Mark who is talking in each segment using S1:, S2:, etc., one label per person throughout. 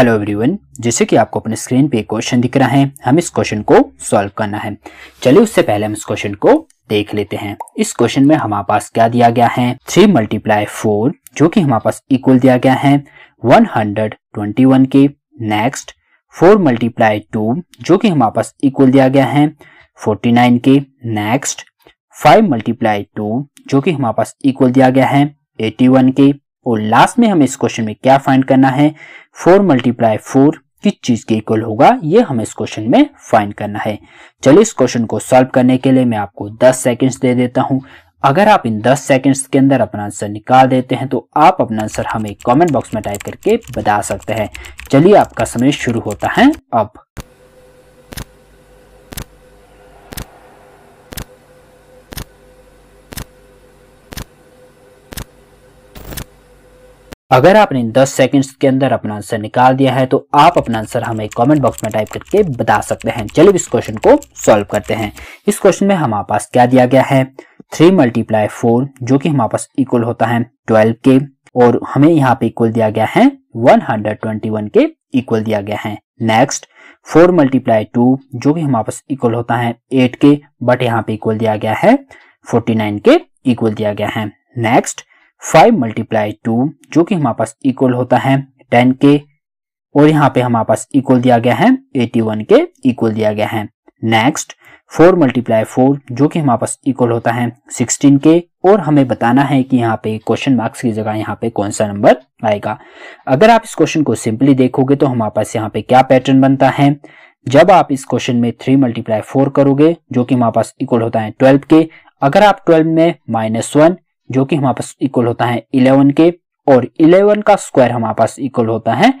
S1: hello everyone जैसे कि आपको अपने स्क्रीन पे क्वेश्चन दिख रहा है हम इस क्वेश्चन को सॉल्व करना है चलिए उससे पहले हम इस क्वेश्चन को देख लेते हैं इस क्वेश्चन में हमारे पास क्या दिया गया है थ्री मल्टीप्लाई फोर जो कि हमारे पास इक्वल दिया गया है वन हंड्रेड ट्वेंटी वन के नेक्स्ट फोर मल्टीप्लाई टू जो की हमारे पास इक्वल दिया गया है फोर्टी नाइन के नेक्स्ट फाइव मल्टीप्लाई टू जो की हमारे पास इक्वल दिया गया है एटी वन के और लास्ट में हमें इस क्वेश्चन में क्या फाइंड करना है फोर मल्टीप्लाई फोर किस चीज के इक्वल होगा ये हमें इस क्वेश्चन में फाइंड करना है चलिए इस क्वेश्चन को सॉल्व करने के लिए मैं आपको 10 सेकंड्स दे देता हूं अगर आप इन 10 सेकंड्स के अंदर अपना आंसर निकाल देते हैं तो आप अपना आंसर हमें कमेंट बॉक्स में टाइप करके बता सकते हैं चलिए आपका समय शुरू होता है अब अगर आपने 10 सेकंड्स के अंदर अपना आंसर निकाल दिया है तो आप अपना आंसर हमें कमेंट बॉक्स में टाइप करके बता सकते हैं चलिए इस क्वेश्चन को सॉल्व करते हैं इस क्वेश्चन में हमारे पास क्या दिया गया है थ्री मल्टीप्लाई फोर जो कि हमारे पास इक्वल होता है ट्वेल्व के और हमें यहाँ पे इक्वल दिया गया है वन के इक्वल दिया गया है नेक्स्ट फोर मल्टीप्लाई टू जो कि हमारे पास इक्वल होता है एट के बट यहाँ पे इक्वल दिया गया है फोर्टी के इक्वल दिया गया है नेक्स्ट फाइव मल्टीप्लाई टू जो कि हमारे पास इक्वल होता है टेन के और यहाँ पे हमारे पास इक्वल दिया गया है एटी वन के इक्वल दिया गया है नेक्स्ट फोर मल्टीप्लाई फोर जो कि हमारे पास इक्वल होता है सिक्सटीन के और हमें बताना है कि यहाँ पे क्वेश्चन मार्क्स की जगह यहाँ पे कौन सा नंबर आएगा अगर आप इस क्वेश्चन को सिंपली देखोगे तो हमारे पास यहाँ पे क्या पैटर्न बनता है जब आप इस क्वेश्चन में थ्री मल्टीप्लाई फोर करोगे जो कि हमारे पास इक्वल होता है ट्वेल्व के अगर आप ट्वेल्व में माइनस वन जो कि हमारे पास इक्वल होता है इलेवन के और 11 का स्क्वायर हमारे पास इक्वल होता है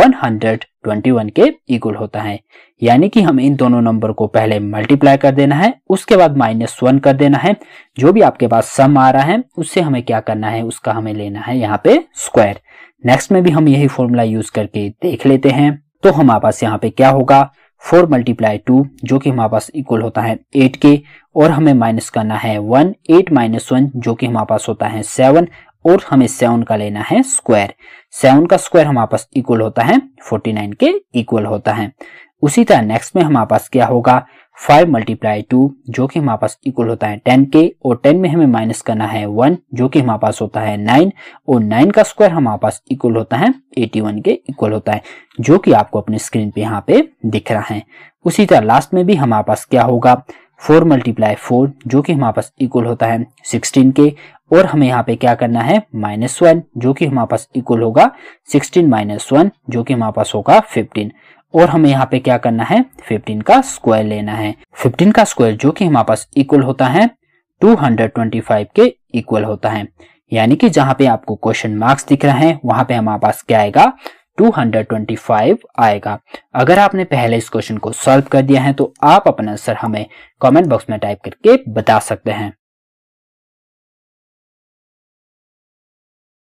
S1: 121 के इक्वल होता है यानी कि हमें इन दोनों नंबर को पहले मल्टीप्लाई कर देना है उसके बाद माइनस वन कर देना है जो भी आपके पास सम आ रहा है उससे हमें क्या करना है उसका हमें लेना है यहाँ पे स्क्वायर नेक्स्ट में भी हम यही फॉर्मूला यूज करके देख लेते हैं तो हमारे पास यहाँ पे क्या होगा फोर मल्टीप्लाई टू जो कि हमारे पास इक्वल होता है एट के और हमें माइनस करना है वन एट माइनस वन जो कि हमारे पास होता है सेवन और हमें सेवन का लेना है स्क्वायर सेवन का स्क्वायर हमारे पास इक्वल होता है फोर्टी नाइन के इक्वल होता है उसी तरह नेक्स्ट में हमारे पास क्या होगा फाइव मल्टीप्लाई टू जो कि हमारे पास इक्वल होता है टेन के और टेन में हमें माइनस करना है वन जो कि हमारे पास होता है नाइन और नाइन का स्क्वायर हमारे पास इक्वल होता है एटी वन के इक्वल होता है जो कि आपको अपने स्क्रीन पे यहाँ पे दिख रहा है उसी तरह लास्ट में भी हमारे पास क्या होगा फोर मल्टीप्लाई फोर जो कि हमारे पास इक्वल होता है सिक्सटीन के और हमें यहाँ पे क्या करना है माइनस वन जो कि हमारे पास इक्वल होगा सिक्सटीन माइनस वन जो कि हमारे पास होगा फिफ्टीन और हमें यहाँ पे क्या करना है 15 का स्क्वायर लेना है 15 का स्क्वायर जो कि हमारे पास इक्वल होता है 225 के इक्वल होता है यानी कि जहां पे आपको क्वेश्चन मार्क्स दिख रहे हैं वहां पे हमारे पास क्या आएगा 225 आएगा अगर आपने पहले इस क्वेश्चन को सॉल्व कर दिया है तो आप अपना आंसर हमें कमेंट बॉक्स में टाइप करके बता सकते हैं